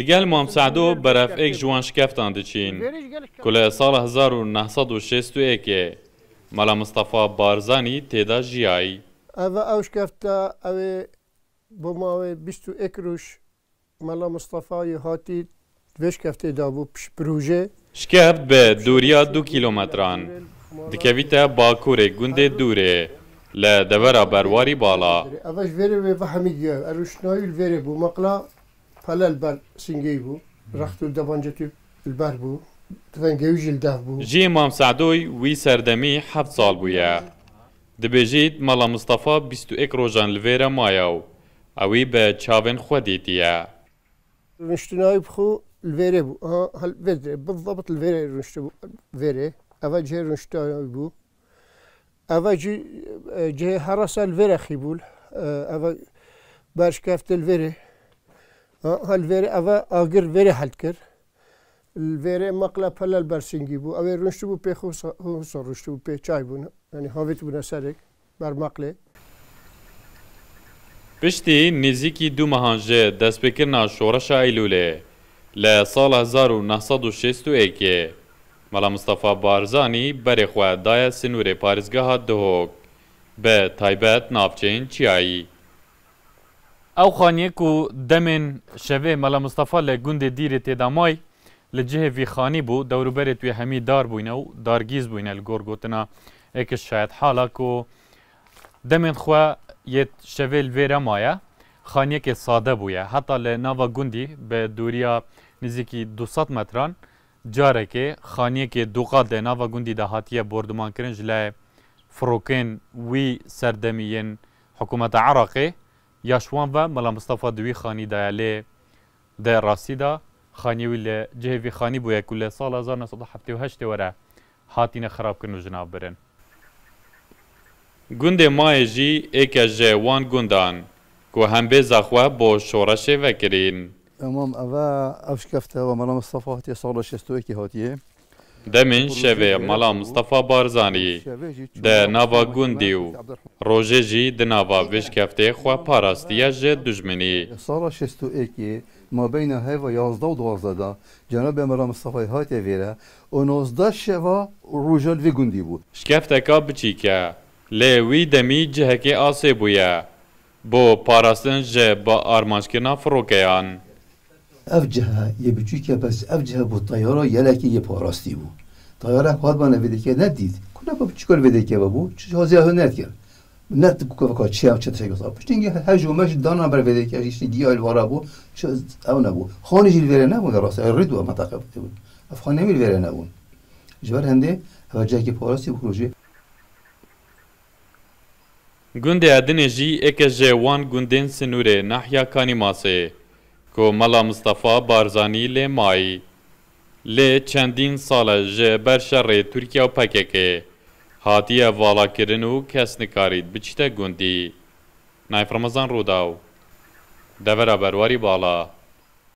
دگەل مامسەعدۆ بەرەفێک جوان شکفتان دەچین کولە ساڵ 1960ێکێ مەلا مستەفا بارزانی تێدا ژیایی ئەە ئەو شکفتە ئەوێ بۆ ماوەی 21 روش مەلا مستەفای هاتی دوێشکەفتێدا بوو پروژێ شکفت بە دووریا دو کیلومەتران دکەویتە باکوورێک گوندێ دوورێ. لە دەوەرە بەرواری باڵا ئەش وێرە وێ بە هەمیدە ئەروشناویل وێرە بوو مەقلا پەلەل بەر سنگەی بوو ڕخت و دەبانجەتی بەر بوو تفەنگەویژل داف بوو ژێ مام سعدۆی وی سەردەمی حەفت ساڵ بووە دەبێژیت مەڵە مستەفا 21 ڕۆژان لەوێرە مایە و ئەوی بە چاوێن خودیتیە ڕشتناوی بخۆ لێرێ بوو بضبط لێرە ڕشت وێرێ ئەوە جێ ڕشتناوی بوو Evveci ce harasel vere hibul. Eve berşkeftil vere. Hal vere eve agir vere halkir. Vere makla pelel bersingi bu. Eve rüştü bu pe husa rüştü bu pe çay bunu. Yani havit buna serek. Ber makle. پشتی نزیکی دو مهانجه دست بکرنا شورش ایلوله لسال 1961 مەلا مستەفا بارزانانی بەرێخوادایە سنوورێ پارێزگەها دهۆک بە تایبەت ناوچەین چیایی. ئەو خانیەک و دەمێن شەوێ مەلا مستەفا لە گوندێ دیرێ تێدامای لە جهێوی خانی بوو دەوروبەرێ توێ هەمی دار بووینە و دارگیز بووینە لە گۆرگوتنا ئێکش شاید حالاک و دەمێن خوا یەت شەوێ لێرە مایە خانیەکێ سادە بووە هەتا لە ناوە گوندی بە دووریا نزیکی 200 متران، careke xaniyekê doqa de nava gundî de hatiye bordumankirin ji lê firokên wî serdemiyên hikûmeta Iraqê ya şwan ve mela Mustafa di wî xanî de lê de rastî da xanî wî lê cihêvî xanî bûye ku lê sala 1978 were hatîne xerabkirin û jinav birin. Gundê mayê jî êke ji wan gundan ku hembêza xwe bo şoreşê vekirîn. Tamam, ava avşkafta ve mala Mustafa hatiye sarla şestoyeki hatiye. Demên şevê mala Mustafa Barzaniyê de nava gundî û rojê jî di nava vêşkeftê xwe parastiya ji dijminî. Sala şestûekê mabeyna heva yazda û duwazda da Cenab-ê Mera Mustafa'yê hatiye vêre û nozda şeva rojel vê gundî bû. Şkefteka biçîk e lê wî demî cihekê asê bûye bo parastin ji bi armançkirina firokeyan. یه بچوی که پس ئەف بود. بۆ تەیارۆ یەلێکی یه پاراستی ندید. تەیارە پادبانە بێدەکە نەدید کونا بە بچکۆل بێدەکەەوە بوو چۆزیە هە نەکرد نەت بکەکە چیا چتەشێک پشتنگە هەژ و مەش دانا بەرێدەکە هیچی دیال وارا بوو ئەو نەبوو خۆنیژی وێرە نەبوو ڕاست ڕیدوە مەتاقە بتبوون ئەفخانەمی وێرە نەبوون ژبەر هەندێ هەوەجاکی پاراستی پروژێ Gundê Edinê jî eke jê wan gundên sinûrê nahya kanî کۆمەڵە مستەفا بارزانانی لێمایی لێ چەندین ساڵە ژێ بەرشەڕێ تورکیا و پەکێکێ هاتیە ڤاڵاکردن و کەس نکاریت بچتە گوندی نایفرەمەزان ڕوودا و دەڤرە بەرواری باڵە